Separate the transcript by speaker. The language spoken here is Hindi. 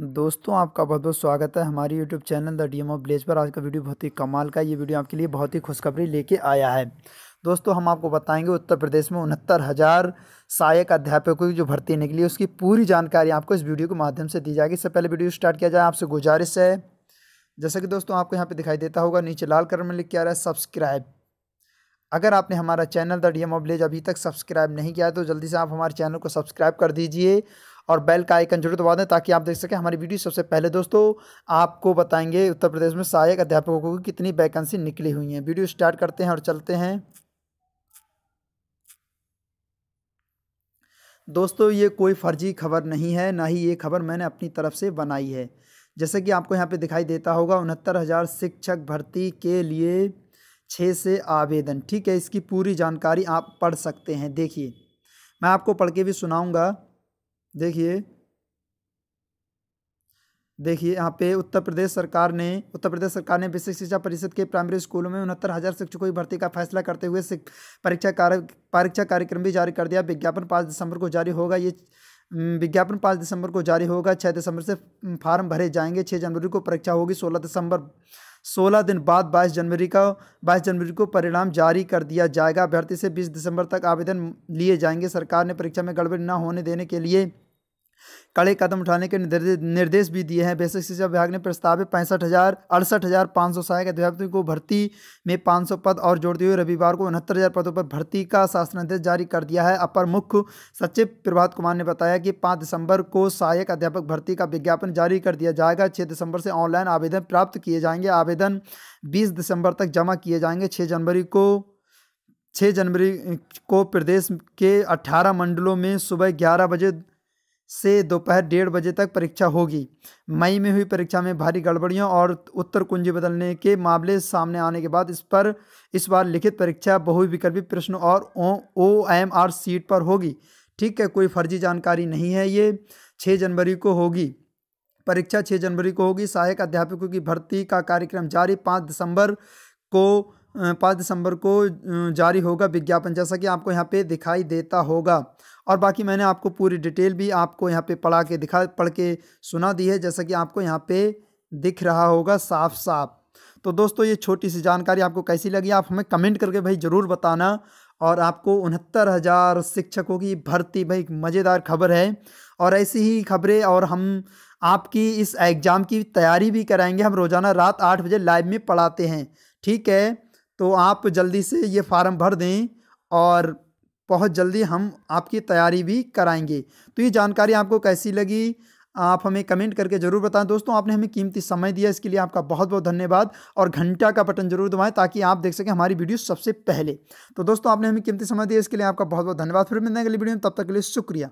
Speaker 1: दोस्तों आपका बहुत बहुत स्वागत है हमारे YouTube channel the D M of blaze पर आज का वीडियो बहुत ही कमाल का ये वीडियो आपके लिए बहुत ही खुशखबरी लेके आया है दोस्तों हम आपको बताएंगे उत्तर प्रदेश में उनहत्तर हज़ार सहायक अध्यापकों की जो भर्ती निकली उसकी पूरी जानकारी आपको इस वीडियो के माध्यम से दी जाएगी इससे पहले वीडियो स्टार्ट किया जाए आपसे गुजारिश है जैसा कि दोस्तों आपको यहाँ पर दिखाई देता होगा नीचे लाल कलर में लिख के आ रहा है सब्सक्राइब अगर आपने हमारा चैनल द डी एम अभी तक सब्सक्राइब नहीं किया है तो जल्दी से आप हमारे चैनल को सब्सक्राइब कर दीजिए और बेल का आइकन जरूर दबा दें ताकि आप देख सकें हमारी वीडियो सबसे पहले दोस्तों आपको बताएंगे उत्तर प्रदेश में सहायक अध्यापकों की कितनी वैकेंसी निकली हुई हैं वीडियो स्टार्ट करते हैं और चलते हैं दोस्तों ये कोई फर्जी खबर नहीं है ना ही ये खबर मैंने अपनी तरफ से बनाई है जैसे कि आपको यहाँ पे दिखाई देता होगा उनहत्तर हज़ार शिक्षक भर्ती के लिए छः से आवेदन ठीक है इसकी पूरी जानकारी आप पढ़ सकते हैं देखिए मैं आपको पढ़ के भी सुनाऊंगा देखिए देखिए यहाँ पे उत्तर प्रदेश सरकार ने उत्तर प्रदेश सरकार ने विशेष शिक्षा परिषद के प्राइमरी स्कूलों में उनहत्तर हज़ार शिक्षकों की भर्ती का फैसला करते हुए परीक्षा कार्य परीक्षा कार्यक्रम भी जारी कर दिया विज्ञापन पाँच दिसंबर को जारी होगा ये विज्ञापन पाँच दिसंबर को जारी होगा छः दिसंबर से फार्म भरे जाएंगे छः जनवरी को परीक्षा होगी सोलह दिसंबर सोलह दिन बाद बाईस जनवरी का बाईस जनवरी को परिणाम जारी कर दिया जाएगा अभ्यर्थी से बीस दिसंबर तक आवेदन लिए जाएंगे सरकार ने परीक्षा में गड़बड़ न होने देने के लिए कड़े कदम उठाने के निर्देश भी दिए हैं बेसिक शिक्षा विभाग ने प्रस्तावित पैंसठ हज़ार अड़सठ हज़ार पाँच सौ सहायक अध्यापकों को भर्ती में पाँच सौ पद और जोड़ते हुए रविवार को उनहत्तर हज़ार पदों पर भर्ती का शासनादेश जारी कर दिया है अपर मुख्य सचिव प्रभात कुमार ने बताया कि पाँच दिसंबर को सहायक अध्यापक भर्ती का विज्ञापन जारी कर दिया जाएगा छः दिसंबर से ऑनलाइन आवेदन प्राप्त किए जाएंगे आवेदन बीस दिसंबर तक जमा किए जाएंगे छः जनवरी को छः जनवरी को प्रदेश के अट्ठारह मंडलों में सुबह ग्यारह बजे से दोपहर डेढ़ बजे तक परीक्षा होगी मई में हुई परीक्षा में भारी गड़बड़ियों और उत्तर कुंजी बदलने के मामले सामने आने के बाद इस पर इस बार लिखित परीक्षा बहुविकल्पी प्रश्न और ओ एम आर सीट पर होगी ठीक है कोई फर्जी जानकारी नहीं है ये छः जनवरी को होगी परीक्षा छः जनवरी को होगी सहायक अध्यापकों की भर्ती का कार्यक्रम जारी पाँच दिसंबर को पाँच दिसंबर को जारी होगा विज्ञापन जैसा कि आपको यहाँ पे दिखाई देता होगा और बाकी मैंने आपको पूरी डिटेल भी आपको यहाँ पे पढ़ा के दिखा पढ़ के सुना दी है जैसा कि आपको यहाँ पे दिख रहा होगा साफ साफ तो दोस्तों ये छोटी सी जानकारी आपको कैसी लगी आप हमें कमेंट करके भाई ज़रूर बताना और आपको उनहत्तर हज़ार शिक्षकों की भर्ती भाई मज़ेदार खबर है और ऐसी ही खबरें और हम आपकी इस एग्ज़ाम की तैयारी भी कराएंगे हम रोज़ाना रात आठ बजे लाइव में पढ़ाते हैं ठीक है तो आप जल्दी से ये फार्म भर दें और बहुत जल्दी हम आपकी तैयारी भी कराएंगे तो ये जानकारी आपको कैसी लगी आप हमें कमेंट करके ज़रूर बताएं दोस्तों आपने हमें कीमती समय दिया इसके लिए आपका बहुत बहुत धन्यवाद और घंटा का बटन जरूर दबाएं ताकि आप देख सकें हमारी वीडियो सबसे पहले तो दोस्तों आपने हमें कीमती समय दिया इसके लिए आपका बहुत बहुत धन्यवाद फिर मिलने अगली वीडियो में तब तक के लिए शुक्रिया